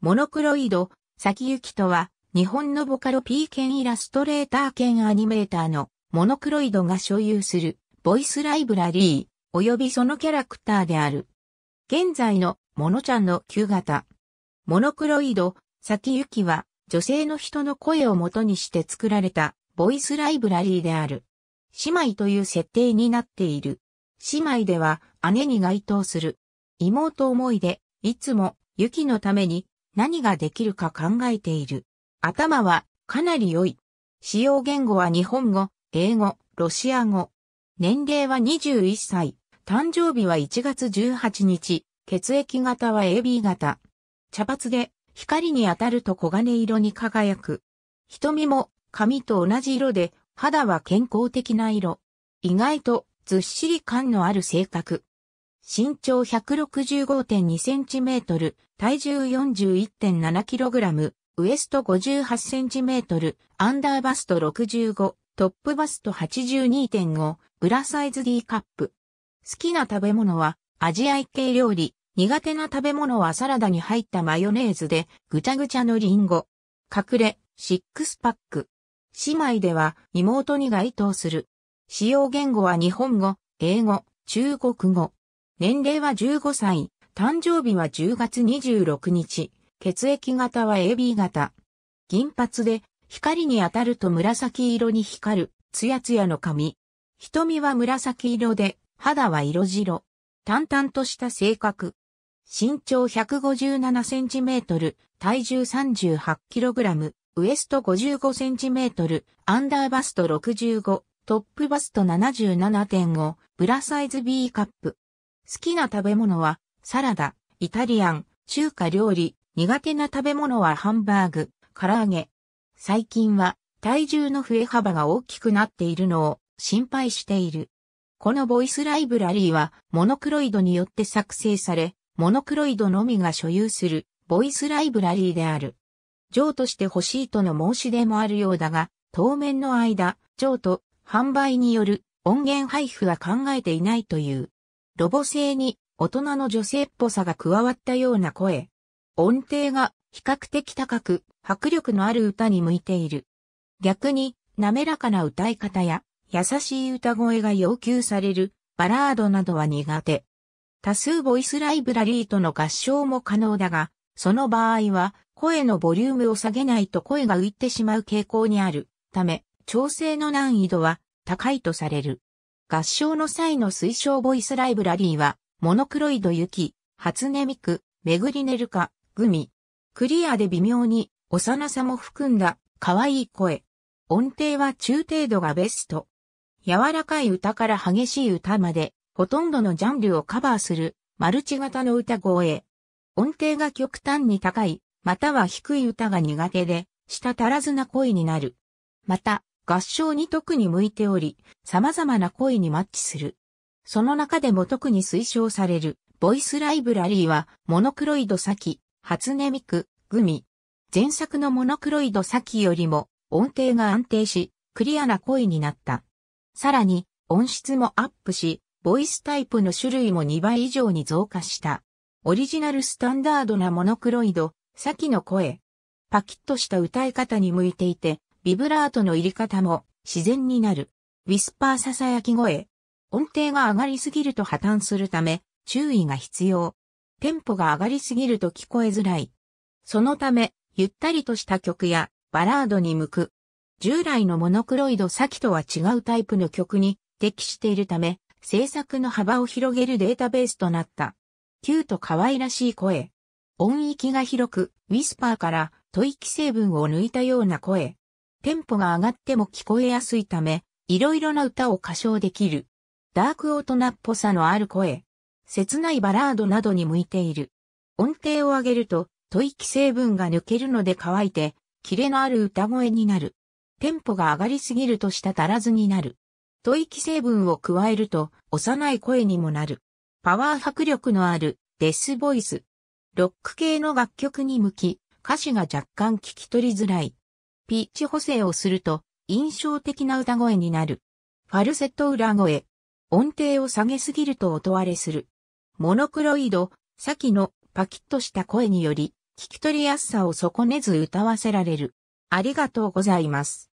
モノクロイド、先行きとは、日本のボカロ P 兼イラストレーター兼アニメーターのモノクロイドが所有するボイスライブラリー、及びそのキャラクターである。現在のモノちゃんの旧型。モノクロイド、先行きは、女性の人の声を元にして作られたボイスライブラリーである。姉妹という設定になっている。姉妹では姉に該当する。妹思いで、いつも、ユキのために何ができるか考えている。頭はかなり良い。使用言語は日本語、英語、ロシア語。年齢は21歳。誕生日は1月18日。血液型は AB 型。茶髪で光に当たると黄金色に輝く。瞳も髪と同じ色で肌は健康的な色。意外とずっしり感のある性格。身長 165.2cm、体重 41.7kg、ウエスト 58cm、アンダーバスト65、トップバスト82.5、裏サイズ D カップ。好きな食べ物はアジア系料理、苦手な食べ物はサラダに入ったマヨネーズでぐちゃぐちゃのリンゴ。隠れ、シックスパック。姉妹では妹に該当する。使用言語は日本語、英語、中国語。年齢は15歳、誕生日は10月26日、血液型は AB 型。銀髪で、光に当たると紫色に光る、ツヤツヤの髪。瞳は紫色で、肌は色白。淡々とした性格。身長157センチメートル、体重38キログラム、ウエスト55センチメートル、アンダーバスト65、トップバスト77.5、ブラサイズ B カップ。好きな食べ物は、サラダ、イタリアン、中華料理、苦手な食べ物はハンバーグ、唐揚げ。最近は、体重の増え幅が大きくなっているのを心配している。このボイスライブラリーはモノクロイドによって作成され、モノクロイドのみが所有するボイスライブラリーである。譲渡してほしいとの申し出もあるようだが、当面の間、譲渡、販売による音源配布は考えていないという。ロボ性に大人の女性っぽさが加わったような声。音程が比較的高く迫力のある歌に向いている。逆に滑らかな歌い方や優しい歌声が要求されるバラードなどは苦手。多数ボイスライブラリーとの合唱も可能だが、その場合は声のボリュームを下げないと声が浮いてしまう傾向にあるため、調整の難易度は高いとされる。合唱の際の推奨ボイスライブラリーは、モノクロイド雪、初音ミク、めぐりねるか、グミ。クリアで微妙に、幼さも含んだ、可愛い声。音程は中程度がベスト。柔らかい歌から激しい歌まで、ほとんどのジャンルをカバーする、マルチ型の歌声。音程が極端に高い、または低い歌が苦手で、舌足らずな声になる。また、合唱に特に向いており、様々な声にマッチする。その中でも特に推奨される、ボイスライブラリーは、モノクロイド先、初音ミク、グミ。前作のモノクロイド先よりも、音程が安定し、クリアな声になった。さらに、音質もアップし、ボイスタイプの種類も2倍以上に増加した。オリジナルスタンダードなモノクロイド、先の声。パキッとした歌い方に向いていて、ビブラートの入り方も自然になる。ウィスパー囁き声。音程が上がりすぎると破綻するため、注意が必要。テンポが上がりすぎると聞こえづらい。そのため、ゆったりとした曲やバラードに向く。従来のモノクロイド先とは違うタイプの曲に適しているため、制作の幅を広げるデータベースとなった。キュート可愛らしい声。音域が広く、ウィスパーから吐息成分を抜いたような声。テンポが上がっても聞こえやすいため、いろいろな歌を歌唱できる。ダーク大人っぽさのある声。切ないバラードなどに向いている。音程を上げると、吐息成分が抜けるので乾いて、キレのある歌声になる。テンポが上がりすぎるとしたたらずになる。吐息成分を加えると、幼い声にもなる。パワー迫力のある、デスボイス。ロック系の楽曲に向き、歌詞が若干聞き取りづらい。ピッチ補正をすると、印象的な歌声になる。ファルセット裏声。音程を下げすぎると音割れする。モノクロイド、先のパキッとした声により、聞き取りやすさを損ねず歌わせられる。ありがとうございます。